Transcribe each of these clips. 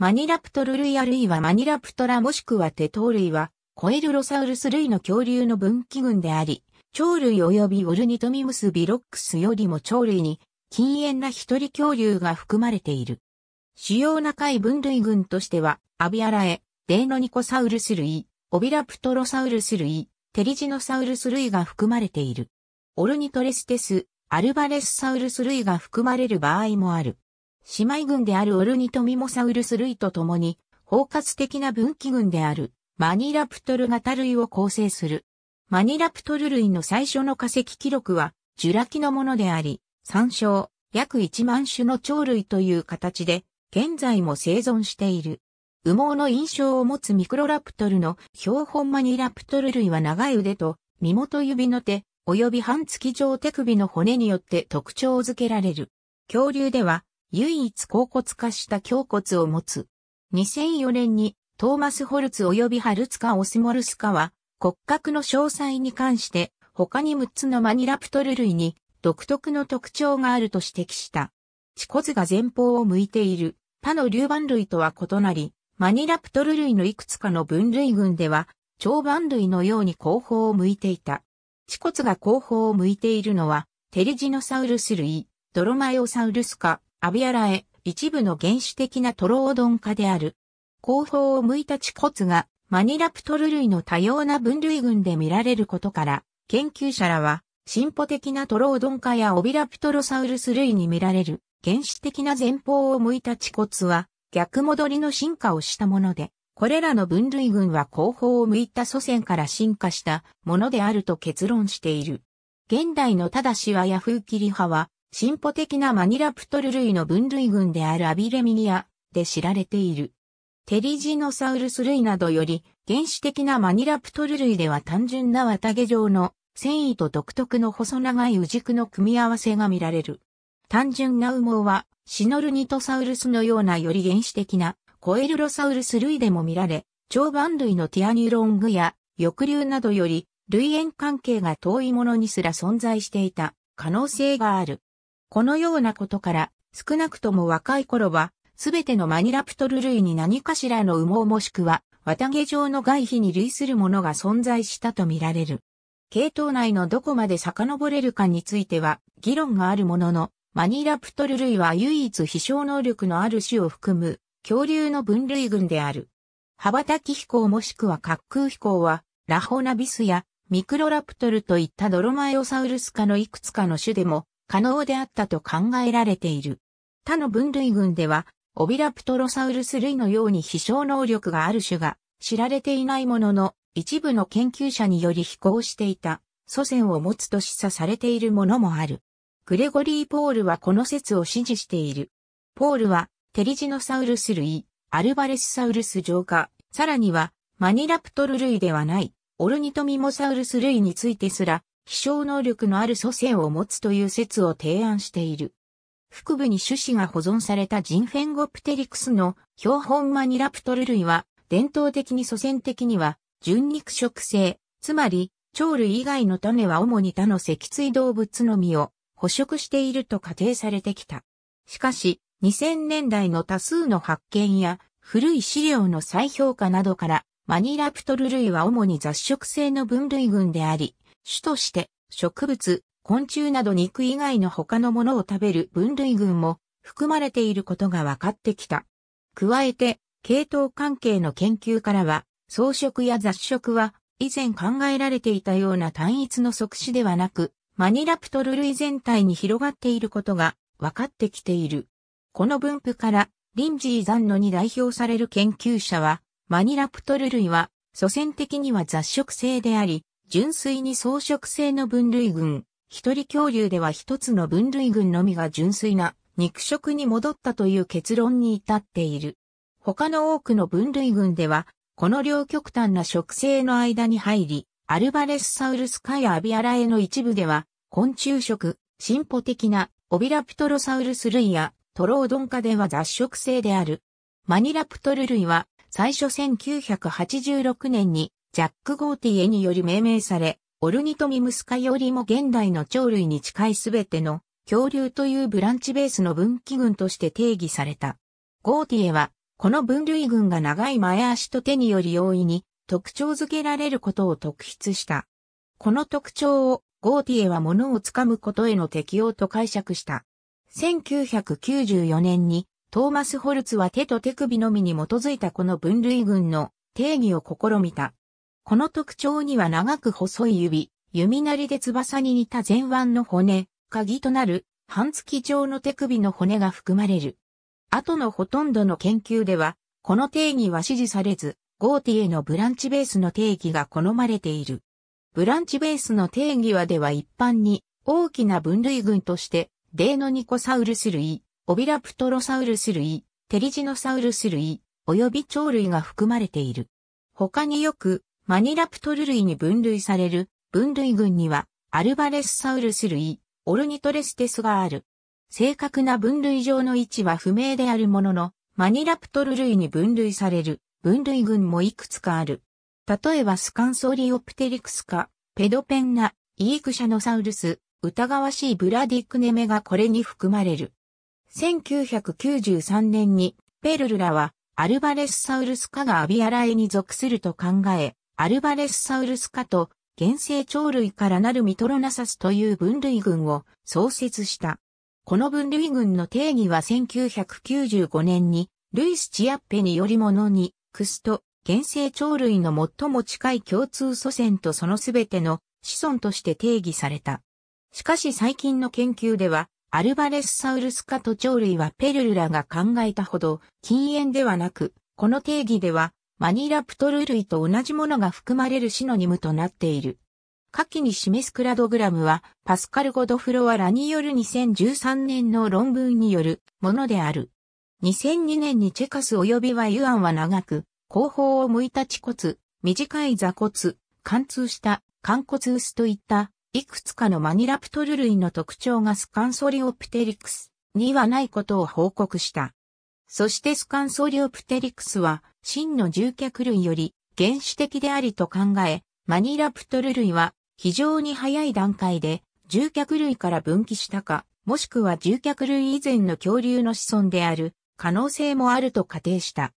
マニラプトル類あるいはマニラプトラもしくはテトウ類は、コエルロサウルス類の恐竜の分岐群であり、鳥類及びオルニトミムスビロックスよりも鳥類に、禁煙な一人恐竜が含まれている。主要な貝分類群としては、アビアラエ、デーノニコサウルス類、オビラプトロサウルス類、テリジノサウルス類が含まれている。オルニトレステス、アルバレスサウルス類が含まれる場合もある。姉妹群であるオルニトミモサウルス類と共に、包括的な分岐群であるマニラプトル型類を構成する。マニラプトル類の最初の化石記録は、ジュラ紀のものであり、参照、約1万種の鳥類という形で、現在も生存している。羽毛の印象を持つミクロラプトルの標本マニラプトル類は長い腕と、身元指の手、及び半月状手首の骨によって特徴づけられる。恐竜では、唯一甲骨化した胸骨を持つ。2004年にトーマス・ホルツ及びハルツカ・オスモルスカは骨格の詳細に関して他に6つのマニラプトル類に独特の特徴があると指摘した。地骨が前方を向いている他の竜板類とは異なり、マニラプトル類のいくつかの分類群では、長板類のように後方を向いていた。地骨が後方を向いているのは、テリジノサウルス類、ドロマイオサウルス科、アビアラエ、一部の原始的なトロオドン科である。後方を向いた地骨がマニラプトル類の多様な分類群で見られることから、研究者らは進歩的なトロオドン科やオビラプトロサウルス類に見られる原始的な前方を向いた地骨は逆戻りの進化をしたもので、これらの分類群は後方を向いた祖先から進化したものであると結論している。現代のただしはヤフーキリ派は進歩的なマニラプトル類の分類群であるアビレミニアで知られている。テリジノサウルス類などより原始的なマニラプトル類では単純な綿毛状の繊維と独特の細長い羽軸の組み合わせが見られる。単純な羽毛はシノルニトサウルスのようなより原始的なコエルロサウルス類でも見られ、長板類のティアニュロングや翼竜などより類縁関係が遠いものにすら存在していた可能性がある。このようなことから、少なくとも若い頃は、すべてのマニラプトル類に何かしらの羽毛もしくは、綿毛状の外皮に類するものが存在したとみられる。系統内のどこまで遡れるかについては、議論があるものの、マニラプトル類は唯一飛翔能力のある種を含む、恐竜の分類群である。羽ばたき飛行もしくは滑空飛行は、ラホナビスやミクロラプトルといったドロマエオサウルス科のいくつかの種でも可能であったと考えられている。他の分類群では、オビラプトロサウルス類のように飛翔能力がある種が知られていないものの、一部の研究者により飛行していた祖先を持つと示唆されているものもある。グレゴリー・ポールはこの説を支持している。ポールは、テリジノサウルス類、アルバレスサウルス浄化、さらには、マニラプトル類ではない、オルニトミモサウルス類についてすら、気象能力のある祖先を持つという説を提案している。腹部に種子が保存されたジンフェンゴプテリクスの標本マニラプトル類は、伝統的に祖先的には、純肉食性、つまり、鳥類以外の種は主に他の脊椎動物の実を捕食していると仮定されてきた。しかし、2000年代の多数の発見や古い資料の再評価などから、マニラプトル類は主に雑食性の分類群であり、種として植物、昆虫など肉以外の他のものを食べる分類群も含まれていることが分かってきた。加えて、系統関係の研究からは、草食や雑食は以前考えられていたような単一の即死ではなく、マニラプトル類全体に広がっていることが分かってきている。この分布から、リンジーザンノに代表される研究者は、マニラプトル類は、祖先的には雑食性であり、純粋に草食性の分類群、一人恐竜では一つの分類群のみが純粋な肉食に戻ったという結論に至っている。他の多くの分類群では、この両極端な食性の間に入り、アルバレスサウルスカやアビアラエの一部では、昆虫食、進歩的なオビラプトロサウルス類やトロウドン科では雑食性である。マニラプトル類は最初1986年にジャック・ゴーティエにより命名され、オルニトミムスカよりも現代の鳥類に近いすべての恐竜というブランチベースの分岐群として定義された。ゴーティエは、この分類群が長い前足と手により容易に特徴づけられることを特筆した。この特徴をゴーティエは物をつかむことへの適応と解釈した。1994年にトーマス・ホルツは手と手首のみに基づいたこの分類群の定義を試みた。この特徴には長く細い指、弓なりで翼に似た前腕の骨、鍵となる半月状の手首の骨が含まれる。後のほとんどの研究では、この定義は支持されず、ゴーティエのブランチベースの定義が好まれている。ブランチベースの定義はでは一般に大きな分類群として、デーノニコサウルス類、オビラプトロサウルス類、テリジノサウルス類、及び鳥類が含まれている。他によくマニラプトル類に分類される分類群にはアルバレスサウルス類、オルニトレステスがある。正確な分類上の位置は不明であるものの、マニラプトル類に分類される分類群もいくつかある。例えばスカンソリオプテリクスか、ペドペンナ、イークシャノサウルス、疑わしいブラディックネメがこれに含まれる。1993年にペルルラはアルバレスサウルス科がアビアラエに属すると考え、アルバレスサウルス科と原生鳥類からなるミトロナサスという分類群を創設した。この分類群の定義は1995年にルイス・チアッペによりものに、クスと原生鳥類の最も近い共通祖先とそのすべての子孫として定義された。しかし最近の研究では、アルバレスサウルス科と鳥類はペルルラが考えたほど禁煙ではなく、この定義ではマニラプトル類と同じものが含まれるシノニムとなっている。下記に示すクラドグラムは、パスカル・ゴドフロアラによる2013年の論文によるものである。2002年にチェカス及びはユアンは長く、後方を向いた恥骨、短い座骨、貫通した貫骨薄といった、いくつかのマニラプトル類の特徴がスカンソリオプテリクスにはないことを報告した。そしてスカンソリオプテリクスは、真の獣脚類より原始的でありと考え、マニラプトル類は非常に早い段階で獣脚類から分岐したか、もしくは獣脚類以前の恐竜の子孫である可能性もあると仮定した。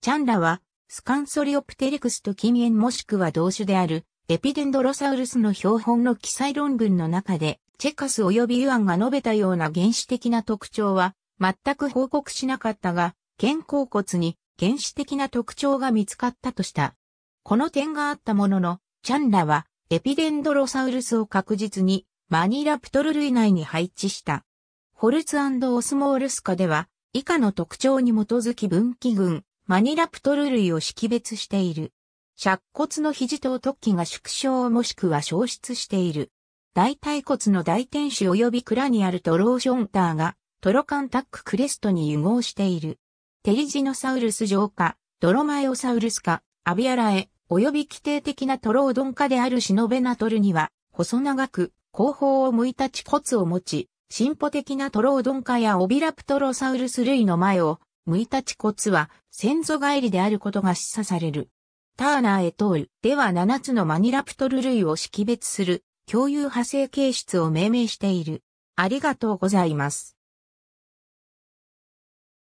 チャンラはスカンソリオプテリクスと近縁もしくは同種であるエピデンドロサウルスの標本の記載論文の中でチェカス及びユアンが述べたような原始的な特徴は全く報告しなかったが、肩甲骨に原始的な特徴が見つかったとした。この点があったものの、チャンラはエピデンドロサウルスを確実にマニラプトル類内に配置した。ホルツオスモールスカでは以下の特徴に基づき分岐群、マニラプトル類を識別している。尺骨の肘と突起が縮小もしくは消失している。大腿骨の大天使及びクラあるルとローションターがトロカンタッククレストに融合している。テリジノサウルス上科、ドロマエオサウルス科、アビアラエ、及び規定的なトロードン科であるシノベナトルには、細長く、後方を向いた地骨を持ち、進歩的なトロードン科やオビラプトロサウルス類の前を向いた地骨は先祖返りであることが示唆される。ターナーエトールでは7つのマニラプトル類を識別する共有派生形質を命名している。ありがとうございます。